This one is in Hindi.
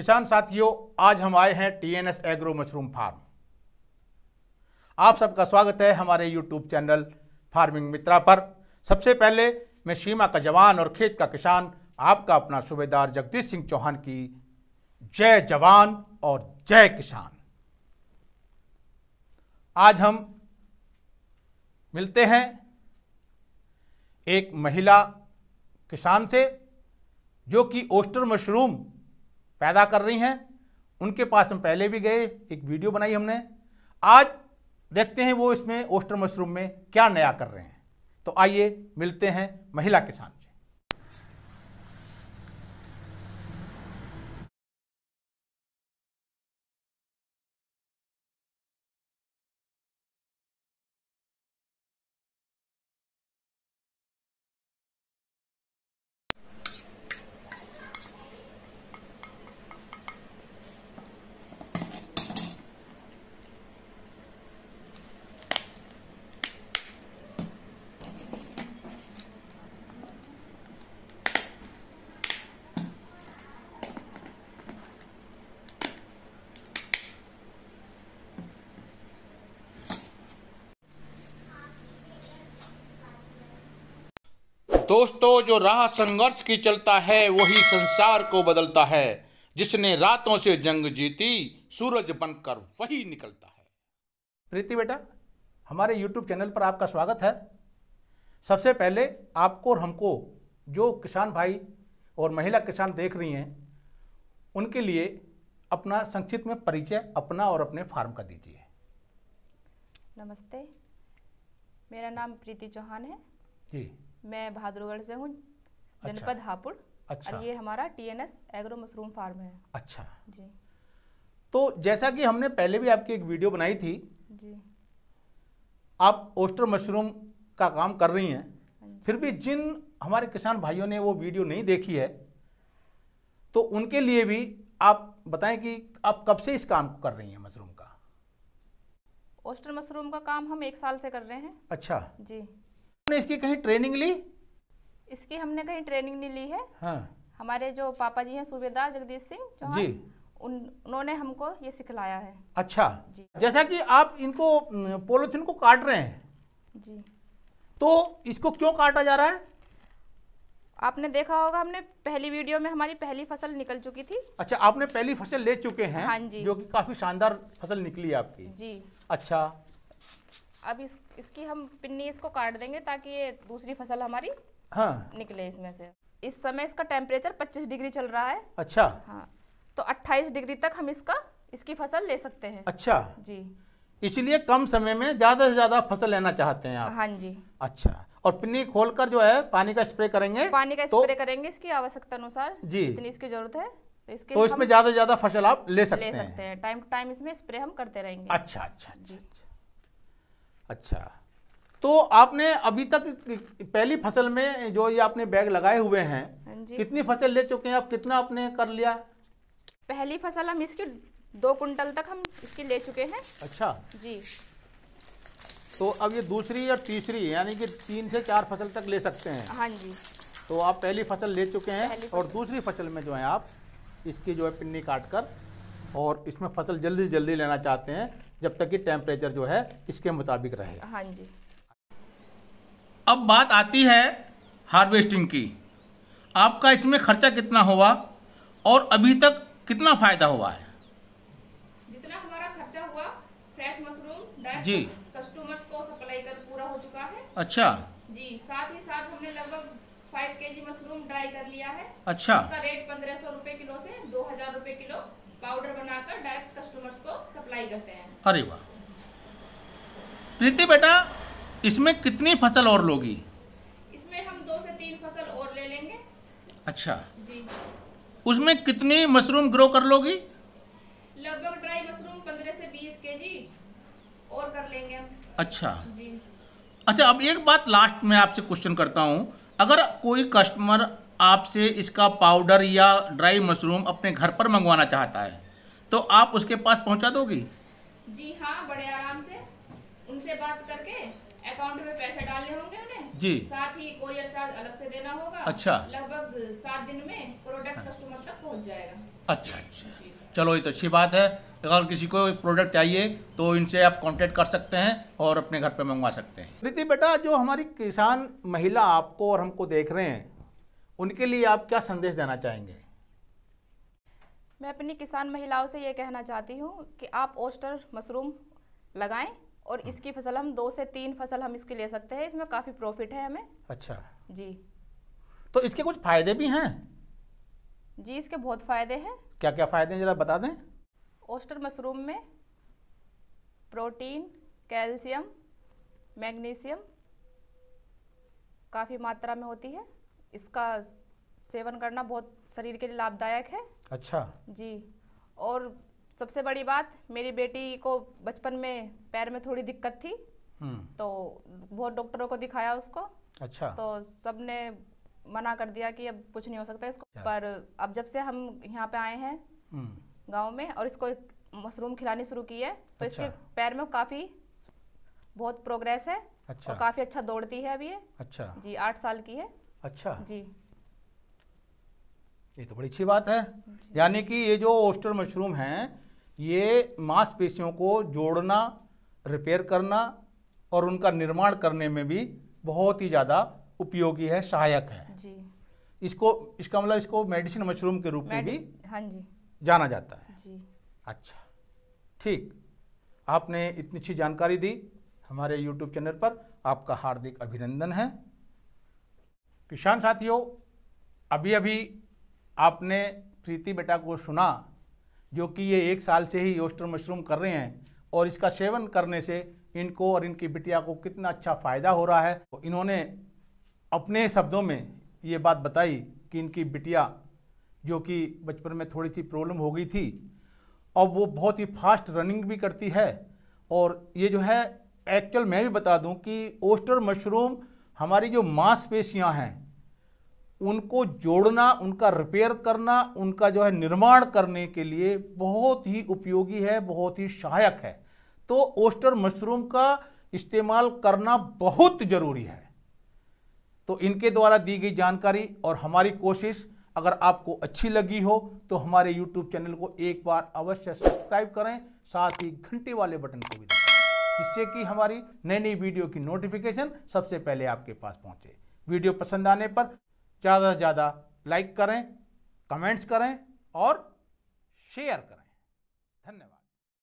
किसान साथियों आज हम आए हैं टीएनएस एग्रो मशरूम फार्म आप सबका स्वागत है हमारे यूट्यूब चैनल फार्मिंग मित्रा पर सबसे पहले मैं सीमा का जवान और खेत का किसान आपका अपना सूबेदार जगदीश सिंह चौहान की जय जवान और जय किसान आज हम मिलते हैं एक महिला किसान से जो कि ओस्टर मशरूम पैदा कर रही हैं उनके पास हम पहले भी गए एक वीडियो बनाई हमने आज देखते हैं वो इसमें ओस्टर मशरूम में क्या नया कर रहे हैं तो आइए मिलते हैं महिला किसान से दोस्तों जो राह संघर्ष की चलता है वही संसार को बदलता है जिसने रातों से जंग जीती सूरज बनकर वही निकलता है प्रीति बेटा हमारे YouTube चैनल पर आपका स्वागत है सबसे पहले आपको और हमको जो किसान भाई और महिला किसान देख रही हैं उनके लिए अपना संक्षिप्त में परिचय अपना और अपने फार्म का दीजिए नमस्ते मेरा नाम प्रीति चौहान है जी मैं भादरगढ़ से हूँ जनपद अच्छा। हापुड़ अच्छा और ये हमारा टीएनएस एग्रो मशरूम फार्म है अच्छा जी तो जैसा कि हमने पहले भी आपकी एक वीडियो बनाई थी जी आप ओस्टर मशरूम का काम कर रही हैं हाँ फिर भी जिन हमारे किसान भाइयों ने वो वीडियो नहीं देखी है तो उनके लिए भी आप बताएं कि आप कब से इस काम को कर रही हैं मशरूम का ओस्टर मशरूम का काम हम एक साल से कर रहे हैं अच्छा जी आपने इसकी कहीं ट्रेनिंग ली इसकी हमने कहीं ट्रेनिंग नहीं ली है हाँ हमारे जो पापा जी हैं सूबेदार जगदीश सिंह जी उन, उन्होंने हमको ये सिखलाया है अच्छा जी। जैसा कि आप इनको पोलोथिन को काट रहे हैं जी तो इसको क्यों काटा जा रहा है आपने देखा होगा हमने पहली वीडियो में हमारी पहली फसल निकल चुकी थी अच्छा आपने पहली फसल ले चुके हैं हाँ जी। जो कि काफी शानदार फसल निकली आपकी जी अच्छा अब इस इसकी हम पिन्नी इसको काट देंगे ताकि ये दूसरी फसल हमारी हाँ निकले इसमें से इस समय इसका टेम्परेचर 25 डिग्री चल रहा है अच्छा हाँ तो 28 डिग्री तक हम इसका इसकी फसल ले सकते हैं अच्छा जी इसलिए कम समय में ज्यादा से ज्यादा फसल लेना चाहते हैं आप हाँ जी अच्छा और पिन्नी खोलकर जो है पानी का स्प्रे करेंगे पानी का स्प्रे तो, करेंगे इसकी आवश्यकता अनुसार जी इतनी इसकी जरूरत है तो, इसके तो इसमें ज्यादा से ज्यादा फसल आप ले सकते, ले सकते हैं टाइम टू टाइम इसमें स्प्रे हम करते रहेंगे अच्छा अच्छा, अच्छा जी अच्छा। अच्छा तो आपने अभी तक पहली फसल में जो ये आपने बैग लगाए हुए हैं हाँ कितनी फसल ले चुके हैं आप कितना आपने कर लिया पहली फसल हम इसकी दो कुंटल तक हम इसकी ले चुके हैं अच्छा जी तो अब ये दूसरी और तीसरी यानी कि तीन से चार फसल तक ले सकते हैं हाँ जी तो आप पहली फसल ले चुके हैं और दूसरी फसल में जो है आप इसकी जो है पिन्नी काट कर और इसमें फसल जल्दी से जल्दी लेना चाहते हैं जब तक कि टेम्परेचर जो है इसके मुताबिक रहेगा हाँ जी अब बात आती है हार्वेस्टिंग की आपका इसमें खर्चा कितना हुआ और अभी तक कितना फ़ायदा हुआ है जितना हमारा खर्चा हुआ फ्रेश मशरूम जी कस्टमर्स को सप्लाई कर पूरा हो चुका है अच्छा जी साथ ही साथ हमने लगभग फाइव के जी मशरूम ड्राई कर लिया है अच्छा रेट पंद्रह सौ रूपए किलो से दो हजार रूपए किलो पाउडर बनाकर डायरेक्ट कस्टमर्स को सप्लाई करते हैं अरे वाह प्रीति बेटा इसमें कितनी फसल और लोगी इसमें हम दो से तीन फसल और ले लेंगे अच्छा जी उसमें कितनी मशरूम ग्रो कर लोगी लगभग ड्राई मशरूम पंद्रह से बीस के जी और कर लेंगे हम अच्छा जी अच्छा अब एक बात लास्ट में आपसे क्वेश्चन करता हूँ अगर कोई कस्टमर आपसे इसका पाउडर या ड्राई मशरूम अपने घर पर मंगवाना चाहता है तो आप उसके पास पहुंचा दोगी जी हाँ बड़े आराम से उनसे बात करके अकाउंट में पैसे डालने होंगे उन्हें जी साथ ही कोरियर चार्ज अलग से देना होगा अच्छा लगभग सात दिन में प्रोडक्ट अच्छा। कस्टमर तक पहुंच जाएगा अच्छा अच्छा चलो ये तो अच्छी बात है अगर किसी को प्रोडक्ट चाहिए तो इनसे आप कांटेक्ट कर सकते हैं और अपने घर पे मंगवा सकते हैं प्रीति बेटा जो हमारी किसान महिला आपको और हमको देख रहे हैं उनके लिए आप क्या संदेश देना चाहेंगे मैं अपनी किसान महिलाओं से ये कहना चाहती हूँ कि आप ओस्टर मशरूम लगाएं और हम्म। इसकी फसल हम दो से तीन फसल हम इसकी ले सकते हैं इसमें काफ़ी प्रॉफिट है हमें अच्छा जी तो इसके कुछ फ़ायदे भी हैं जी इसके बहुत फ़ायदे हैं क्या क्या फ़ायदे हैं ज़रा बता दें ओस्टर मशरूम में प्रोटीन कैल्शियम मैग्नीशियम काफ़ी मात्रा में होती है इसका सेवन करना बहुत शरीर के लिए लाभदायक है अच्छा जी और सबसे बड़ी बात मेरी बेटी को बचपन में पैर में थोड़ी दिक्कत थी हम्म। तो बहुत डॉक्टरों को दिखाया उसको अच्छा तो सबने मना कर दिया कि अब कुछ नहीं हो सकता इसको पर अब जब से हम यहाँ पे आए हैं हम्म। गांव में और इसको मशरूम खिलानी शुरू की है तो अच्छा। इसके पैर में काफ़ी बहुत प्रोग्रेस है अच्छा। और काफ़ी अच्छा दौड़ती है अभी ये अच्छा जी आठ साल की है अच्छा जी ये तो बड़ी अच्छी बात है यानी कि ये जो ओस्टर मशरूम है ये मांसपेशियों को जोड़ना रिपेयर करना और उनका निर्माण करने में भी बहुत ही ज़्यादा उपयोगी है सहायक है जी इसको इसका मतलब इसको मेडिसिन मशरूम के रूप में भी हाँ जी जाना जाता है जी अच्छा ठीक आपने इतनी अच्छी जानकारी दी हमारे यूट्यूब चैनल पर आपका हार्दिक अभिनंदन है किसान साथियों अभी अभी आपने प्रीति बेटा को सुना जो कि ये एक साल से ही योस्टर मशरूम कर रहे हैं और इसका सेवन करने से इनको और इनकी बिटिया को कितना अच्छा फ़ायदा हो रहा है तो इन्होंने अपने शब्दों में ये बात बताई कि इनकी बिटिया जो कि बचपन में थोड़ी सी प्रॉब्लम हो गई थी अब वो बहुत ही फास्ट रनिंग भी करती है और ये जो है एक्चुअल मैं भी बता दूं कि ओस्टर मशरूम हमारी जो मांसपेशियां हैं उनको जोड़ना उनका रिपेयर करना उनका जो है निर्माण करने के लिए बहुत ही उपयोगी है बहुत ही सहायक है तो ओस्टर मशरूम का इस्तेमाल करना बहुत ज़रूरी है तो इनके द्वारा दी गई जानकारी और हमारी कोशिश अगर आपको अच्छी लगी हो तो हमारे YouTube चैनल को एक बार अवश्य सब्सक्राइब करें साथ ही घंटे वाले बटन को भी जिससे कि हमारी नई नई वीडियो की नोटिफिकेशन सबसे पहले आपके पास पहुंचे वीडियो पसंद आने पर ज़्यादा से ज़्यादा लाइक करें कमेंट्स करें और शेयर करें धन्यवाद